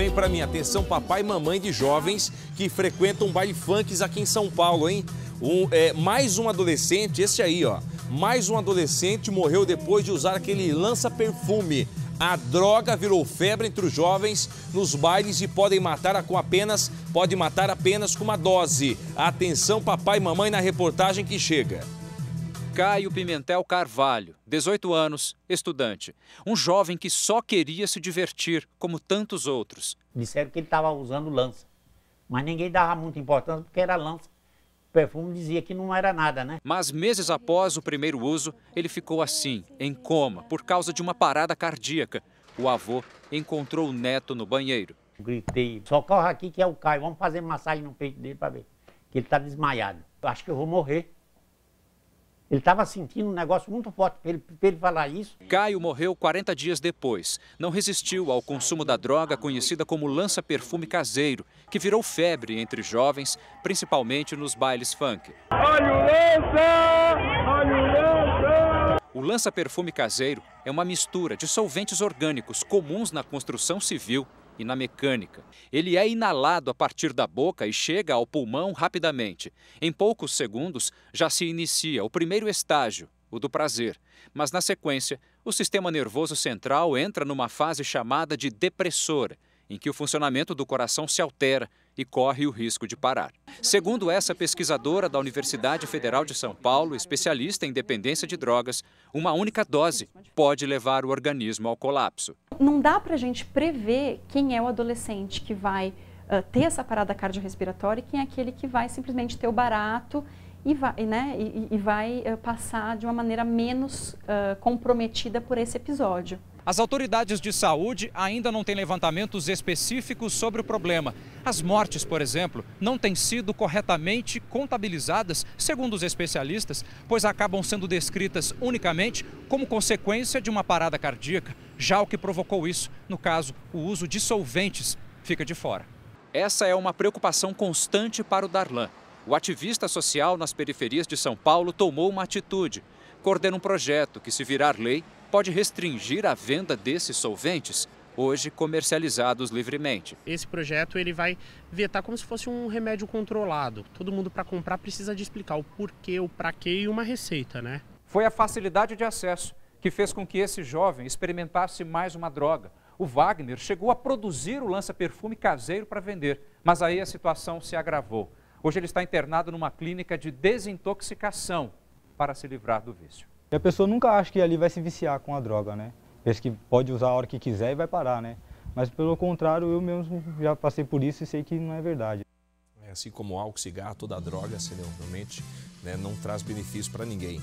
Vem para minha atenção, papai e mamãe de jovens que frequentam baile funks aqui em São Paulo, hein? Um, é, mais um adolescente, esse aí, ó. Mais um adolescente morreu depois de usar aquele lança-perfume. A droga virou febre entre os jovens nos bailes e podem matar com apenas, pode matar apenas com uma dose. Atenção, papai e mamãe, na reportagem que chega. Caio Pimentel Carvalho, 18 anos, estudante. Um jovem que só queria se divertir, como tantos outros. Disseram que ele estava usando lança, mas ninguém dava muita importância porque era lança. O perfume dizia que não era nada, né? Mas meses após o primeiro uso, ele ficou assim, em coma, por causa de uma parada cardíaca. O avô encontrou o neto no banheiro. Gritei, socorro aqui que é o Caio, vamos fazer massagem no peito dele para ver, que ele está desmaiado. Acho que eu vou morrer. Ele estava sentindo um negócio muito forte para ele, ele, falar isso. Caio morreu 40 dias depois. Não resistiu ao consumo da droga conhecida como lança-perfume caseiro, que virou febre entre jovens, principalmente nos bailes funk. Olha o lança! Olha o lança! O lança-perfume caseiro é uma mistura de solventes orgânicos comuns na construção civil e na mecânica. Ele é inalado a partir da boca e chega ao pulmão rapidamente. Em poucos segundos já se inicia o primeiro estágio, o do prazer, mas na sequência o sistema nervoso central entra numa fase chamada de depressora, em que o funcionamento do coração se altera e corre o risco de parar. Segundo essa pesquisadora da Universidade Federal de São Paulo, especialista em dependência de drogas, uma única dose pode levar o organismo ao colapso não dá para a gente prever quem é o adolescente que vai uh, ter essa parada cardiorrespiratória e quem é aquele que vai simplesmente ter o barato e vai, né, e, e vai eh, passar de uma maneira menos uh, comprometida por esse episódio. As autoridades de saúde ainda não têm levantamentos específicos sobre o problema. As mortes, por exemplo, não têm sido corretamente contabilizadas, segundo os especialistas, pois acabam sendo descritas unicamente como consequência de uma parada cardíaca. Já o que provocou isso, no caso, o uso de solventes, fica de fora. Essa é uma preocupação constante para o Darlan o ativista social nas periferias de São Paulo tomou uma atitude. Coordena um projeto que, se virar lei, pode restringir a venda desses solventes hoje comercializados livremente. Esse projeto ele vai vetar como se fosse um remédio controlado. Todo mundo para comprar precisa de explicar o porquê, o para quê e uma receita, né? Foi a facilidade de acesso que fez com que esse jovem experimentasse mais uma droga. O Wagner chegou a produzir o lança-perfume caseiro para vender, mas aí a situação se agravou. Hoje ele está internado numa clínica de desintoxicação para se livrar do vício. E a pessoa nunca acha que ali vai se viciar com a droga, né? Pensa que pode usar a hora que quiser e vai parar, né? Mas pelo contrário, eu mesmo já passei por isso e sei que não é verdade. É assim como álcool, cigarro, toda droga, realmente né, não traz benefício para ninguém.